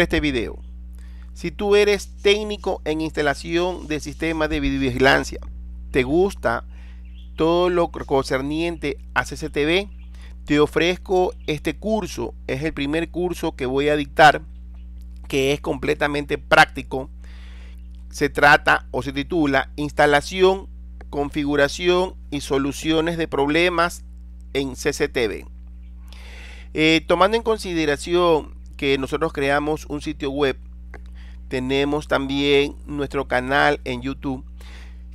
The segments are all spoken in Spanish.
este video, si tú eres técnico en instalación de sistemas de videovigilancia, te gusta todo lo concerniente a CCTV, te ofrezco este curso. Es el primer curso que voy a dictar, que es completamente práctico. Se trata o se titula Instalación, configuración y soluciones de problemas en CCTV. Eh, tomando en consideración nosotros creamos un sitio web, tenemos también nuestro canal en YouTube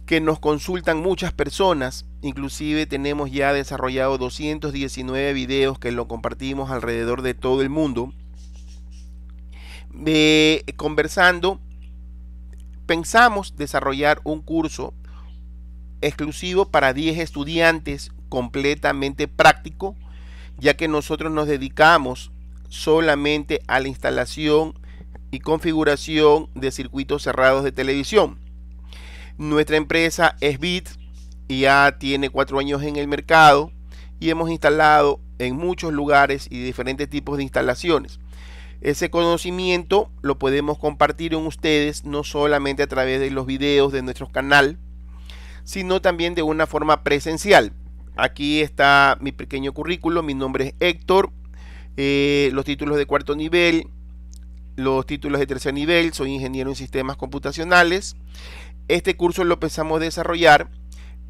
que nos consultan muchas personas, inclusive tenemos ya desarrollado 219 videos que lo compartimos alrededor de todo el mundo, eh, conversando, pensamos desarrollar un curso exclusivo para 10 estudiantes completamente práctico, ya que nosotros nos dedicamos solamente a la instalación y configuración de circuitos cerrados de televisión. Nuestra empresa es BIT, ya tiene cuatro años en el mercado y hemos instalado en muchos lugares y diferentes tipos de instalaciones. Ese conocimiento lo podemos compartir con ustedes no solamente a través de los videos de nuestro canal, sino también de una forma presencial. Aquí está mi pequeño currículo, mi nombre es Héctor, eh, los títulos de cuarto nivel, los títulos de tercer nivel, soy ingeniero en sistemas computacionales. Este curso lo pensamos desarrollar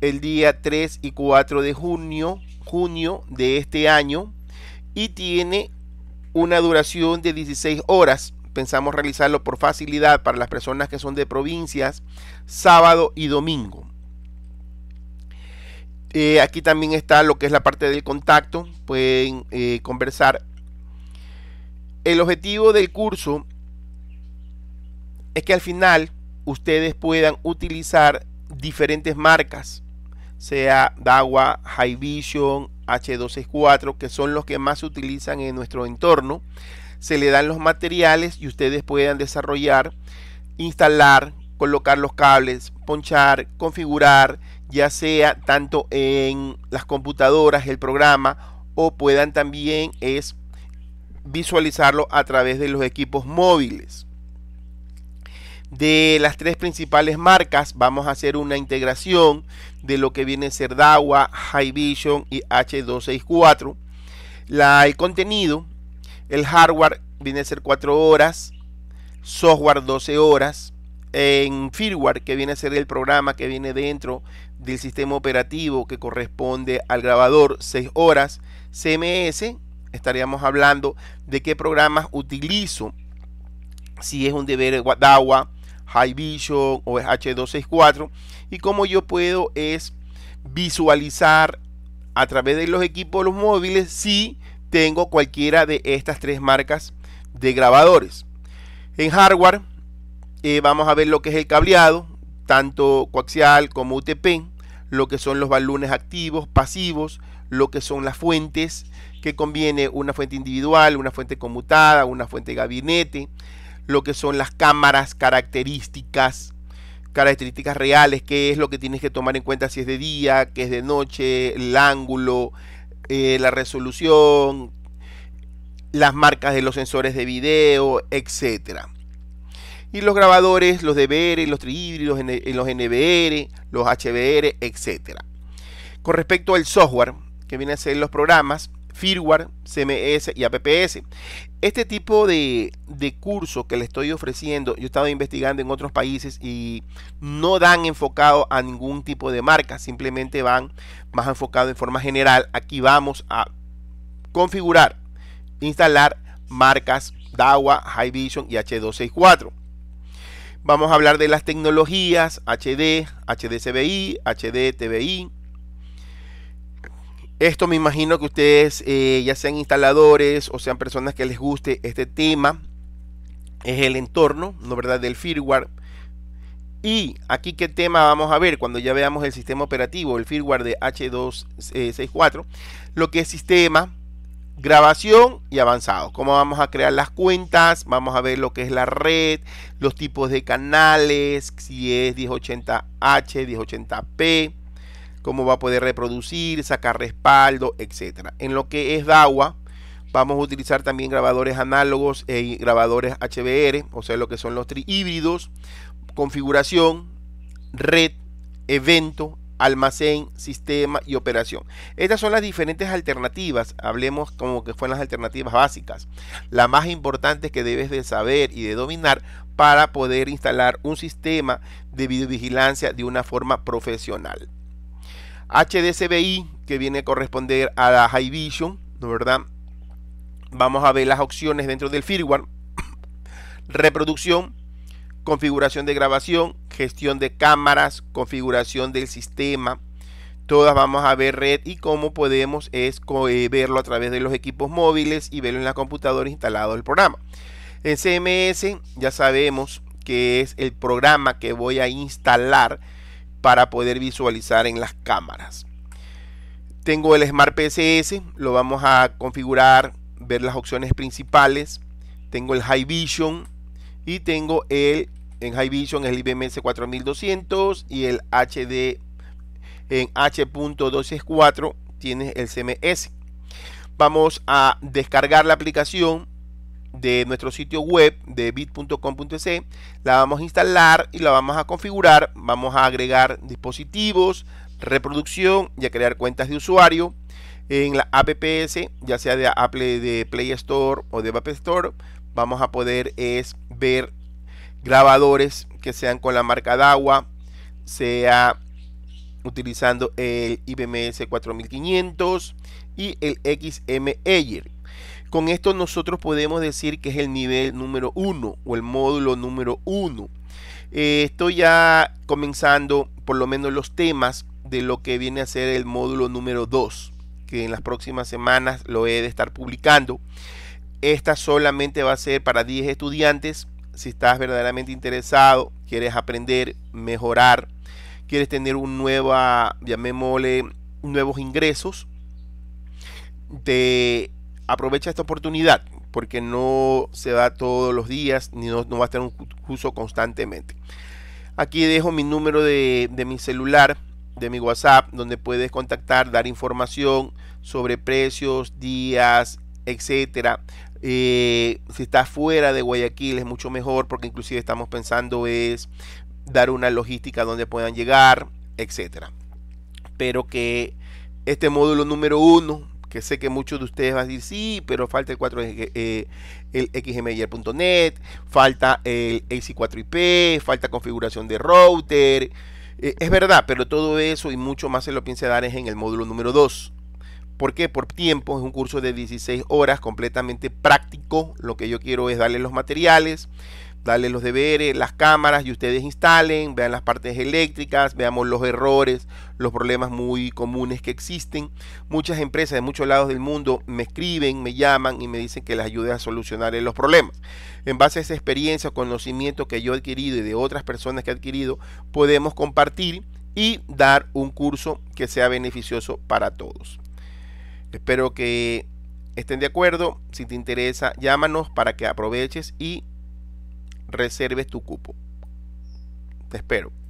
el día 3 y 4 de junio, junio de este año y tiene una duración de 16 horas. Pensamos realizarlo por facilidad para las personas que son de provincias, sábado y domingo. Eh, aquí también está lo que es la parte del contacto. Pueden eh, conversar el objetivo del curso es que al final ustedes puedan utilizar diferentes marcas, sea DAWA, High Vision, H264, que son los que más se utilizan en nuestro entorno. Se le dan los materiales y ustedes puedan desarrollar, instalar, colocar los cables, ponchar, configurar, ya sea tanto en las computadoras, el programa, o puedan también es visualizarlo a través de los equipos móviles. De las tres principales marcas vamos a hacer una integración de lo que viene a ser DAWA, High Vision y H264. La, el contenido, el hardware viene a ser 4 horas, software 12 horas, en firmware que viene a ser el programa que viene dentro del sistema operativo que corresponde al grabador 6 horas, CMS estaríamos hablando de qué programas utilizo. Si es un deber de Guadagua, High Vision o es H264. Y cómo yo puedo es visualizar a través de los equipos, los móviles, si tengo cualquiera de estas tres marcas de grabadores. En hardware eh, vamos a ver lo que es el cableado, tanto coaxial como UTP, lo que son los balones activos, pasivos, lo que son las fuentes, que conviene una fuente individual, una fuente conmutada, una fuente gabinete, lo que son las cámaras, características, características reales, qué es lo que tienes que tomar en cuenta si es de día, que es de noche, el ángulo, eh, la resolución, las marcas de los sensores de video, etcétera y los grabadores, los DVR, los trihíbridos, los NVR, los HBR, etc. Con respecto al software, que vienen a ser los programas, firmware, CMS y APPS. Este tipo de, de, curso que le estoy ofreciendo, yo he estado investigando en otros países y no dan enfocado a ningún tipo de marca, simplemente van más enfocado en forma general. Aquí vamos a configurar, instalar marcas DAWA, High Vision y H264. Vamos a hablar de las tecnologías HD, HDCBI, HDTVI. Esto me imagino que ustedes, eh, ya sean instaladores o sean personas que les guste este tema, es el entorno, ¿no verdad?, del firmware. Y aquí qué tema vamos a ver cuando ya veamos el sistema operativo, el firmware de H264, eh, lo que es sistema, grabación y avanzado. Cómo vamos a crear las cuentas, vamos a ver lo que es la red, los tipos de canales, si es 1080H, 1080P, cómo va a poder reproducir, sacar respaldo, etcétera. En lo que es DAWA, vamos a utilizar también grabadores análogos y e grabadores HBR, o sea, lo que son los tri híbridos, configuración, red, evento, almacén, sistema y operación. Estas son las diferentes alternativas, hablemos como que fueron las alternativas básicas. La más importante que debes de saber y de dominar para poder instalar un sistema de videovigilancia de una forma profesional. HDCBI, que viene a corresponder a la High Vision, ¿no verdad? Vamos a ver las opciones dentro del firmware. Reproducción, configuración de grabación, gestión de cámaras, configuración del sistema. Todas vamos a ver red y cómo podemos es eh, verlo a través de los equipos móviles y verlo en la computadora instalado el programa. En CMS ya sabemos que es el programa que voy a instalar para poder visualizar en las cámaras. Tengo el Smart PSS, lo vamos a configurar, ver las opciones principales. Tengo el High Vision y tengo el en High Vision el IBMS 4200 y el HD en H.264 tienes el CMS. Vamos a descargar la aplicación de nuestro sitio web de bit.com.es la vamos a instalar y la vamos a configurar vamos a agregar dispositivos reproducción y a crear cuentas de usuario en la apps ya sea de Apple de Play Store o de App Store vamos a poder es ver grabadores que sean con la marca d'agua sea utilizando el IBMS 4500 y el XM Ayer con esto nosotros podemos decir que es el nivel número uno o el módulo número uno. Eh, estoy ya comenzando por lo menos los temas de lo que viene a ser el módulo número dos, que en las próximas semanas lo he de estar publicando. Esta solamente va a ser para 10 estudiantes. Si estás verdaderamente interesado, quieres aprender, mejorar, quieres tener un nuevo llamémosle, nuevos ingresos, de aprovecha esta oportunidad porque no se da todos los días ni no, va a estar un uso constantemente. Aquí dejo mi número de, mi celular, de mi WhatsApp, donde puedes contactar, dar información sobre precios, días, etcétera. Eh, si estás fuera de Guayaquil es mucho mejor porque inclusive estamos pensando es dar una logística donde puedan llegar, etcétera. Pero que este módulo número uno que sé que muchos de ustedes van a decir, sí, pero falta el 4 eh, eh, el falta el AC4IP, falta configuración de router. Eh, es verdad, pero todo eso y mucho más se lo pienso dar en el módulo número 2. ¿Por qué? Por tiempo, es un curso de 16 horas, completamente práctico. Lo que yo quiero es darle los materiales, Dale los deberes, las cámaras y ustedes instalen, vean las partes eléctricas, veamos los errores, los problemas muy comunes que existen. Muchas empresas de muchos lados del mundo me escriben, me llaman y me dicen que les ayude a solucionar los problemas. En base a esa experiencia conocimiento que yo he adquirido y de otras personas que he adquirido, podemos compartir y dar un curso que sea beneficioso para todos. Espero que estén de acuerdo. Si te interesa, llámanos para que aproveches y reserves tu cupo. Te espero.